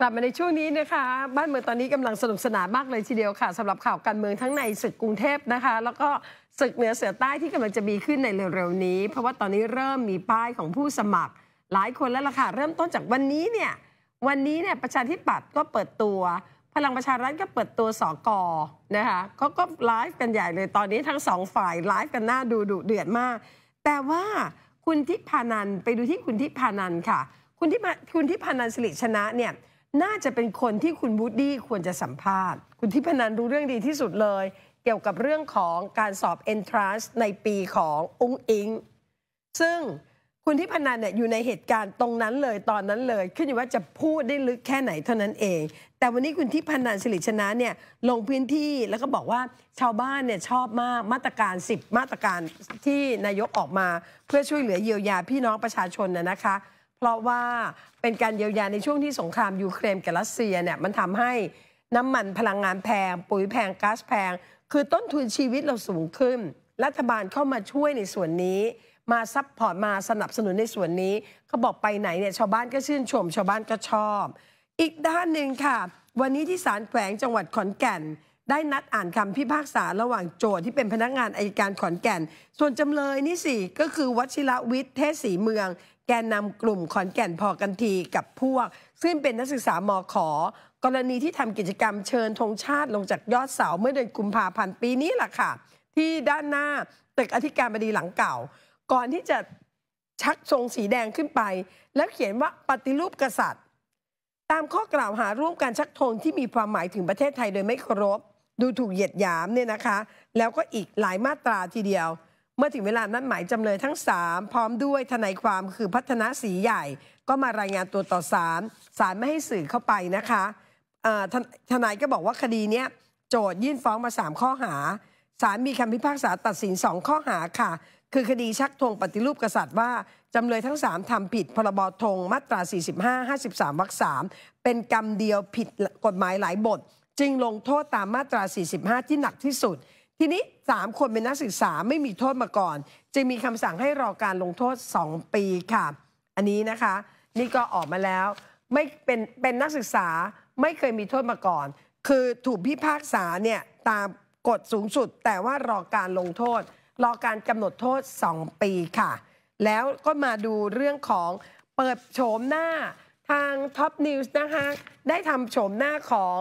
กลับมาในช่วงนี้นะคะบ้านเมืองตอนนี้กำลังสนุกสนานมากเลยทีเดียวค่ะ สำหรับข่าวการเมืองทั้งในศึกกรุงเทพนะคะแล้วก็ศึกเหนือเสือใต้ที่กำลังจะมีขึ้นในเร็วๆนี้ เพราะว่าตอนนี้เริ่มมีป้ายของผู้สมัคร หลายคนแล้วล่ะค่ะ เริ่มต้นจากวันนี้เนี่ยวันนี้เนี่ยประชาธิปัตย์ก็เปิดตัว พลังประชารัฐก็เปิดตัวสอกอนะคะเขาก็ไลฟ์กันใหญ่เลยตอนนี้ทั้งสองฝ่ายไลฟ์กันหน้าดูดุเดือดมาก แต่ว่าคุณทิพานันไปดูที่คุณทิพานันค่ะคุณทิพคุณทิพานันสิริชนะเนี่ยน่าจะเป็นคนที่คุณบูดดี้ควรจะสัมภาษณ์ คุณทิพนันรู้เรื่องดีที่สุดเลย เกี่ยวกับเรื่องของการสอบ entrance ในปีขององค์อิง ซึ่งคุณทิพนันเนี่ยอยู่ในเหตุการณ์ตรงนั้นเลยตอนนั้นเลยขึ้นอยู่ว่าจะพูดได้ลึกแค่ไหนเท่านั้นเอง แต่วันนี้คุณทิพนันสิริชนะเนี่ยลงพื้นที่แล้วก็บอกว่าชาวบ้านเนี่ยชอบมากมาตรการ 10 มาตรการที่นายกออกมาเพื่อช่วยเหลือเยียวยาพี่น้องประชาชนนะนะคะเพราะว่าเป็นการเยียวยาในช่วงที่สงครามยูเครนกับรัสเซียเนี่ยมันทำให้น้ำมันพลังงานแพง ปุ๋ยแพงก๊าซแพงคือต้นทุนชีวิตเราสูงขึ้น รัฐบาลเข้ามาช่วยในส่วนนี้ มาซัพพอร์ตมาสนับสนุนในส่วนนี้เขาบอกไปไหนเนี่ยชาวบ้านก็ชื่นชม ชาวบ้านก็ชอบ อีกด้านหนึ่งค่ะ วันนี้ที่ศาลแขวงจังหวัดขอนแก่น ได้นัดอ่านคำพิพากษาระหว่างโจทย์ที่เป็นพนักงานอายการขอนแก่น ส่วนจำเลยนี่สิก็คือวชิระวิทย์ เทศศรีเมืองแกนนำกลุ่มขอนแก่นพอกันทีกับพวก ซึ่งเป็นนักศึกษามอขอ กรณีที่ทำกิจกรรมเชิญธงชาติลงจากยอดเสา เมื่อเดือนกุมภาพันธ์ปีนี้แหละค่ะ ที่ด้านหน้าตึกอธิการบดีหลังเก่า ก่อนที่จะชักทรงสีแดงขึ้นไป แล้วเขียนว่าปฏิรูปกษัตริย์ ตามข้อกล่าวหาร่วมการชักธงที่มีความหมายถึงประเทศไทยโดยไม่เคารพดูถูกเหยียดหยามเนี่ยนะคะ แล้วก็อีกหลายมาตราทีเดียวเมื่อถึงเวลานั้นหมายจำเลยทั้ง3พร้อมด้วยทนายความคือพัฒนาสีใหญ่ ก็มารายงานตัวต่อศาลศาลไม่ให้สื่อเข้าไปนะคะทนายก็บอกว่าคดีนี้โจทยื่นฟ้องมา 3 ข้อหาศาลมีคำพิพากษาตัดสิน 2 ข้อหาค่ะ คือคดีชักธงปฏิรูปกษัตริย์ว่าจำเลยทั้ง3ทำผิดพรบธงมาตรา 45 53วรรค3เป็นกรรมเดียวผิดกฎหมายหลายบท จึงลงโทษตามมาตรา 45 ที่หนักที่สุดทีนี้ 3 คนเป็นนักศึกษาไม่มีโทษมาก่อนจึงมีคำสั่งให้รอการลงโทษ 2 ปีค่ะ อันนี้นะคะนี่ก็ออกมาแล้วไม่เป็นเป็นนักศึกษาไม่เคยมีโทษมาก่อน คือถูกพิพากษาเนี่ยตามกฎสูงสุดแต่ว่ารอการลงโทษ รอการกำหนดโทษ 2 ปีค่ะ แล้วก็มาดูเรื่องของเปิดโฉมหน้าทางท็อปนิวส์นะคะได้ทำโฉมหน้าของ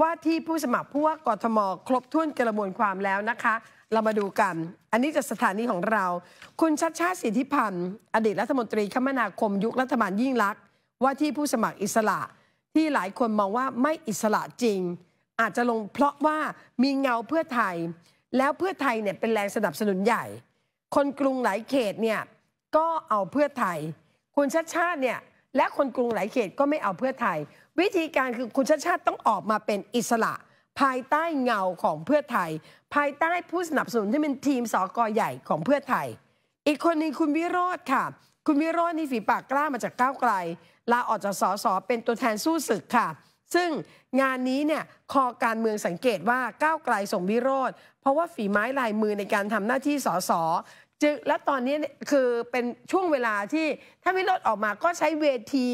ว่าที่ผู้สมัครผู้ว่ากทมครบถ้วนกระบวนความแล้วนะคะ เรามาดูกัน อันนี้จะสถานีของเรา คุณชัดชาติสิทธิพันธ์อดีตรัฐมนตรีคมนาคมยุค รัฐบาลยิ่งลักษณ์ว่าที่ผู้สมัครอิสระ ที่หลายคนมองว่าไม่อิสระจริง อาจจะลงเพราะว่ามีเงาเพื่อไทย แล้วเพื่อไทยเนี่ยเป็นแรงสนับสนุนใหญ่ คนกรุงหลายเขตเนี่ยก็เอาเพื่อไทยคุณชัดชาติเนี่ยและคนกรุงหลายเขตก็ไม่เอาเพื่อไทย วิธีการคือคุณชาติชาติต้องออกมาเป็นอิสระ ภายใต้เงาของเพื่อไทย ภายใต้ผู้สนับสนุนที่เป็นทีมสอกอใหญ่ของเพื่อไทย อีกคนหนึ่งคุณวิโรธค่ะ คุณวิโรธนี่ฝีปากกล้ามาจากก้าวไกลลาออกจากสสเป็นตัวแทนสู้ศึกค่ะซึ่งงานนี้เนี่ยคอการเมืองสังเกตว่าก้าวไกลส่งวิโรธเพราะว่าฝีไม้ลายมือในการทำหน้าที่สสจึและตอนนี้คือเป็นช่วงเวลาที่ถ้าวิโรธออกมาก็ใช้เวที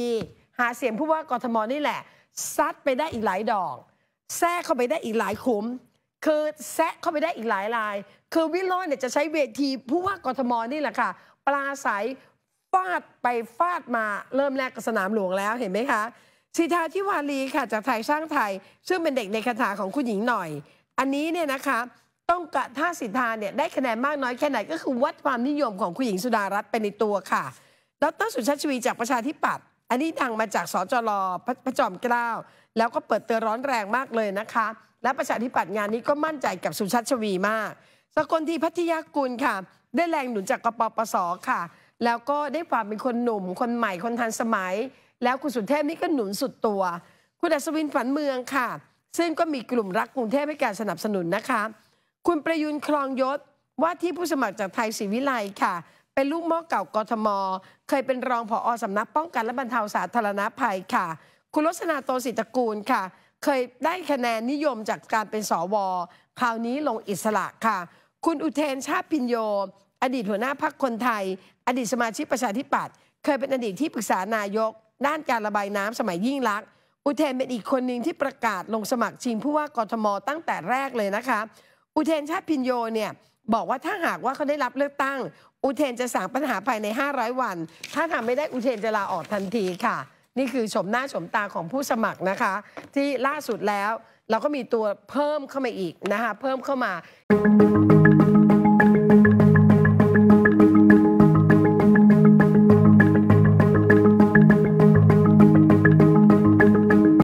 หาเสียงผู้ว่ากทมนี่แหละ ซัดไปได้อีกหลายดอกแทะเข้าไปได้อีกหลายขุมคือแซะเข้าไปได้อีกหลายลายคือวิโรจน์เนี่ยจะใช้เวทีผู้ว่ากทมนี่แหละค่ะปลาใสฟาดไปฟาดมาเริ่มแรกกับสนามหลวงแล้วเห็นไหมคะสิทธาทิวารีค่ะ จากไทยสร้างไทยซึ่งเป็นเด็กในคาถาของคุณหญิงหน่อย อันนี้เนี่ยนะคะ ต้องกะท่าสิทธาเนี่ยได้คะแนนมากน้อยแค่ไหนก็คือวัดความนิยมของคุณหญิงสุดารัตน์ไปในตัวค่ะ ดรสุชาติชวีจากประชาธิปัตย์อันนี้ดังมาจากสจรพพระจอมเกล้าแล้วก็เปิดเตือร้อนแรงมากเลยนะคะ และประชาธิปัตย์งานนี้ก็มั่นใจกับสุชาติชวีมากสกลทีพัทยากุลค่ะได้แรงหนุนจากกปปสค่ะ แล้วก็ได้ความเป็นคนหนุ่มคนใหม่คนทันสมัยแล้วคุณสุเทพนี่ก็หนุนสุดตัว คุณอัศวินฝันเมืองค่ะ ซึ่งก็มีกลุ่มรักกรุงเทพให้การสนับสนุนนะคะ คุณประยุนครองยศ ว่าที่ผู้สมัครจากไทยศรีวิไลค่ะ เป็นลูกม่อเก่ากทม เคยเป็นรองผออสานักป้องกันและบรรเทาสาธารณาภัยค่ะ คุณลสนาโตศิตกูลค่ะ เคยได้คะแนนนิยมจากการเป็นสว คราวนี้ลงอิสระค่ะ คุณอุเทนชาิพินโยอดีตหัวหน้าพักคคนไทย อดีตสมาชิกประชาธิปัตย์ เคยเป็นอดีตที่ปรึกษานายกด้านการระบายน้ำสมัยยิ่งลักษณ์อุเทนเป็นอีกคนหนึ่งที่ประกาศลงสมัครชิงผู้ว่ากทม ตั้งแต่แรกเลยนะคะ อุเทนชาติพินโยเนี่ยบอกว่าถ้าหากว่าเขาได้รับเลือกตั้ง อุเทนจะสั่งปัญหาภายใน 500วัน ถ้าทำไม่ได้อุเทนจะลาออกทันทีค่ะ นี่คือชมหน้าชมตาของผู้สมัครนะคะ ที่ล่าสุดแล้วเราก็มีตัวเพิ่มเข้ามาอีกนะคะ เพิ่มเข้ามา